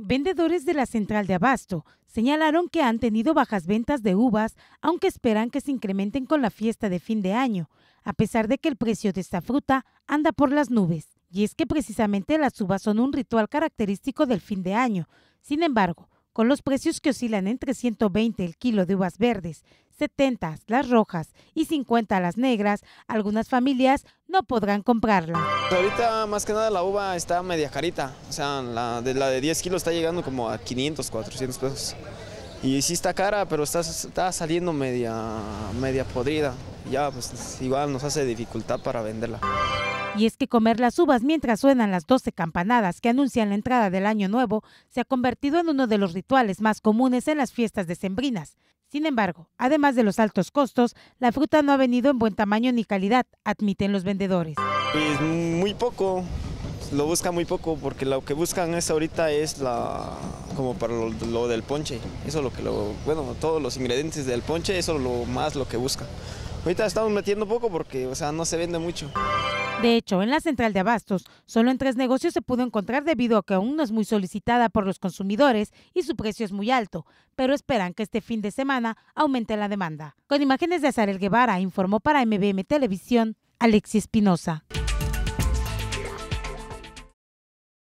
Vendedores de la central de abasto señalaron que han tenido bajas ventas de uvas, aunque esperan que se incrementen con la fiesta de fin de año, a pesar de que el precio de esta fruta anda por las nubes. Y es que precisamente las uvas son un ritual característico del fin de año. Sin embargo, con los precios que oscilan entre 120 el kilo de uvas verdes, 70 las rojas y 50 las negras, algunas familias no podrán comprarla. Pues ahorita más que nada la uva está media carita, o sea, la de, la de 10 kilos está llegando como a 500, 400 pesos. Y sí está cara, pero está, está saliendo media, media podrida. Ya, pues igual nos hace dificultad para venderla. Y es que comer las uvas mientras suenan las 12 campanadas que anuncian la entrada del año nuevo se ha convertido en uno de los rituales más comunes en las fiestas decembrinas. Sin embargo, además de los altos costos, la fruta no ha venido en buen tamaño ni calidad, admiten los vendedores. Pues muy poco, lo buscan muy poco porque lo que buscan es ahorita es la como para lo, del ponche, eso es lo que lo bueno, todos los ingredientes del ponche, eso es lo más lo que buscan. Ahorita estamos metiendo poco porque o sea, no se vende mucho. De hecho, en la central de abastos, solo en tres negocios se pudo encontrar debido a que aún no es muy solicitada por los consumidores y su precio es muy alto, pero esperan que este fin de semana aumente la demanda. Con imágenes de Azarel Guevara, informó para MBM Televisión Alexis Espinosa.